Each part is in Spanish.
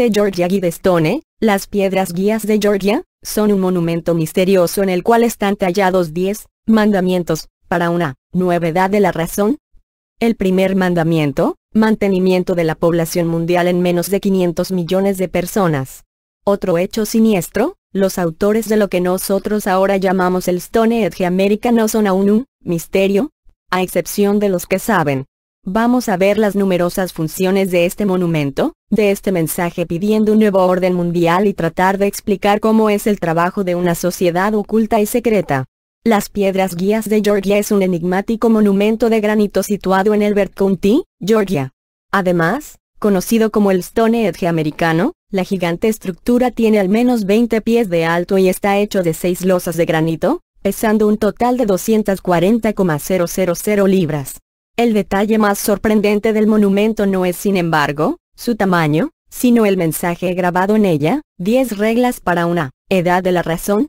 Este de Georgia Stone, las piedras guías de Georgia, son un monumento misterioso en el cual están tallados 10 mandamientos, para una edad de la razón. El primer mandamiento, mantenimiento de la población mundial en menos de 500 millones de personas. Otro hecho siniestro, los autores de lo que nosotros ahora llamamos el Stone Edge América no son aún un misterio, a excepción de los que saben Vamos a ver las numerosas funciones de este monumento, de este mensaje pidiendo un nuevo orden mundial y tratar de explicar cómo es el trabajo de una sociedad oculta y secreta. Las Piedras Guías de Georgia es un enigmático monumento de granito situado en Elbert County, Georgia. Además, conocido como el Stone Edge americano, la gigante estructura tiene al menos 20 pies de alto y está hecho de 6 losas de granito, pesando un total de 240,000 libras. El detalle más sorprendente del monumento no es sin embargo, su tamaño, sino el mensaje grabado en ella, 10 reglas para una edad de la razón.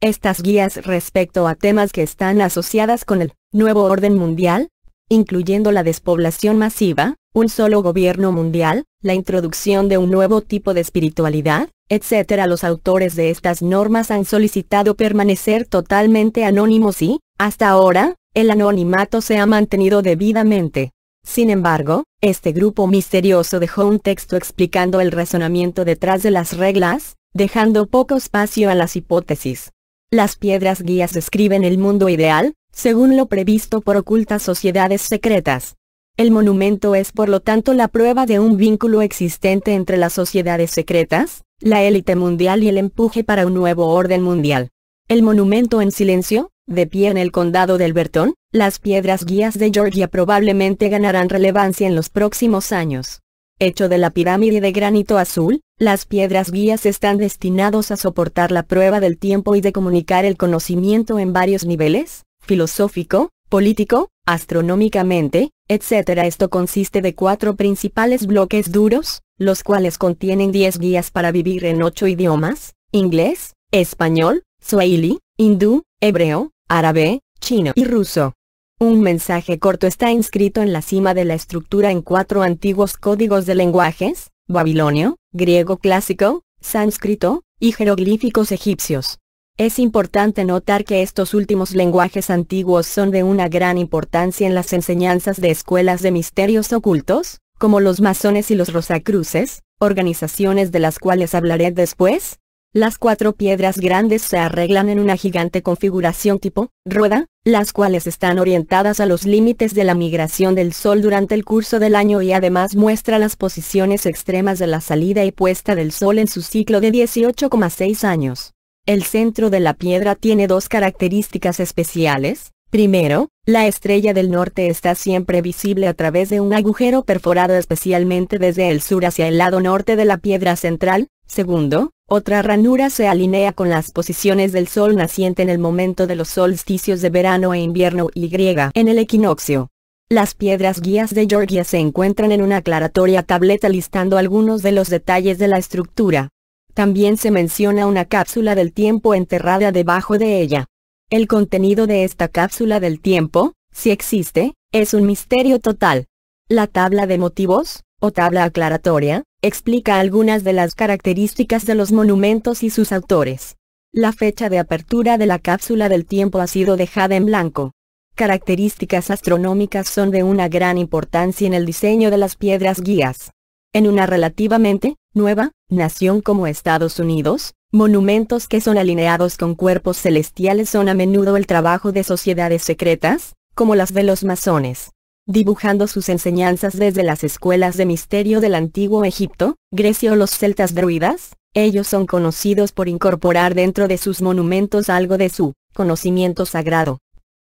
Estas guías respecto a temas que están asociadas con el nuevo orden mundial, incluyendo la despoblación masiva, un solo gobierno mundial, la introducción de un nuevo tipo de espiritualidad, etc. Los autores de estas normas han solicitado permanecer totalmente anónimos y, hasta ahora, el anonimato se ha mantenido debidamente. Sin embargo, este grupo misterioso dejó un texto explicando el razonamiento detrás de las reglas, dejando poco espacio a las hipótesis. Las piedras guías describen el mundo ideal, según lo previsto por ocultas sociedades secretas. El monumento es por lo tanto la prueba de un vínculo existente entre las sociedades secretas, la élite mundial y el empuje para un nuevo orden mundial. El monumento en silencio, de pie en el condado del Bertón, las piedras guías de Georgia probablemente ganarán relevancia en los próximos años. Hecho de la pirámide de granito azul, las piedras guías están destinados a soportar la prueba del tiempo y de comunicar el conocimiento en varios niveles, filosófico, político, astronómicamente, etc. Esto consiste de cuatro principales bloques duros, los cuales contienen 10 guías para vivir en ocho idiomas, inglés, español, swahili, hindú, hebreo, árabe, chino y ruso. Un mensaje corto está inscrito en la cima de la estructura en cuatro antiguos códigos de lenguajes, babilonio, griego clásico, sánscrito, y jeroglíficos egipcios. Es importante notar que estos últimos lenguajes antiguos son de una gran importancia en las enseñanzas de escuelas de misterios ocultos, como los masones y los rosacruces, organizaciones de las cuales hablaré después, las cuatro piedras grandes se arreglan en una gigante configuración tipo, rueda, las cuales están orientadas a los límites de la migración del Sol durante el curso del año y además muestra las posiciones extremas de la salida y puesta del Sol en su ciclo de 18,6 años. El centro de la piedra tiene dos características especiales, Primero, la estrella del norte está siempre visible a través de un agujero perforado especialmente desde el sur hacia el lado norte de la piedra central. Segundo, otra ranura se alinea con las posiciones del sol naciente en el momento de los solsticios de verano e invierno y griega en el equinoccio. Las piedras guías de Georgia se encuentran en una aclaratoria tableta listando algunos de los detalles de la estructura. También se menciona una cápsula del tiempo enterrada debajo de ella. El contenido de esta cápsula del tiempo, si existe, es un misterio total. La tabla de motivos, o tabla aclaratoria, explica algunas de las características de los monumentos y sus autores. La fecha de apertura de la cápsula del tiempo ha sido dejada en blanco. Características astronómicas son de una gran importancia en el diseño de las piedras guías. En una relativamente nueva nación como Estados Unidos, Monumentos que son alineados con cuerpos celestiales son a menudo el trabajo de sociedades secretas, como las de los masones. Dibujando sus enseñanzas desde las escuelas de misterio del antiguo Egipto, Grecia o los celtas druidas, ellos son conocidos por incorporar dentro de sus monumentos algo de su conocimiento sagrado.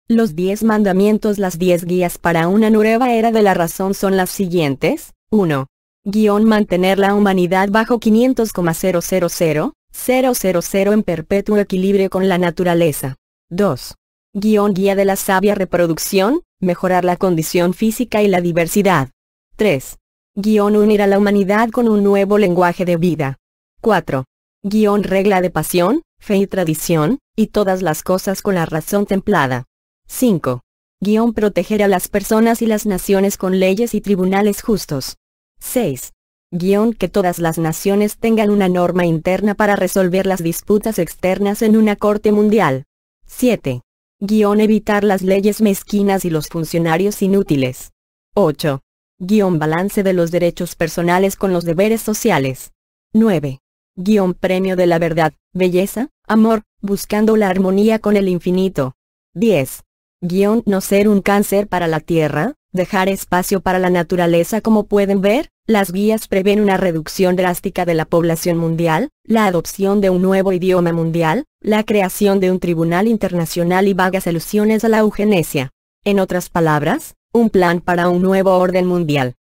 Los diez mandamientos Las diez guías para una nueva era de la razón son las siguientes. 1. Guión mantener la humanidad bajo 500,000 000 en perpetuo equilibrio con la naturaleza. 2. Guión guía de la sabia reproducción, mejorar la condición física y la diversidad. 3. Guión unir a la humanidad con un nuevo lenguaje de vida. 4. Guión regla de pasión, fe y tradición, y todas las cosas con la razón templada. 5. Guión proteger a las personas y las naciones con leyes y tribunales justos. 6 guión que todas las naciones tengan una norma interna para resolver las disputas externas en una corte mundial. 7. Guión evitar las leyes mezquinas y los funcionarios inútiles. 8. Guión balance de los derechos personales con los deberes sociales. 9. Guión premio de la verdad, belleza, amor, buscando la armonía con el infinito. 10. Guión no ser un cáncer para la tierra, dejar espacio para la naturaleza como pueden ver, las guías prevén una reducción drástica de la población mundial, la adopción de un nuevo idioma mundial, la creación de un tribunal internacional y vagas alusiones a la eugenesia. En otras palabras, un plan para un nuevo orden mundial.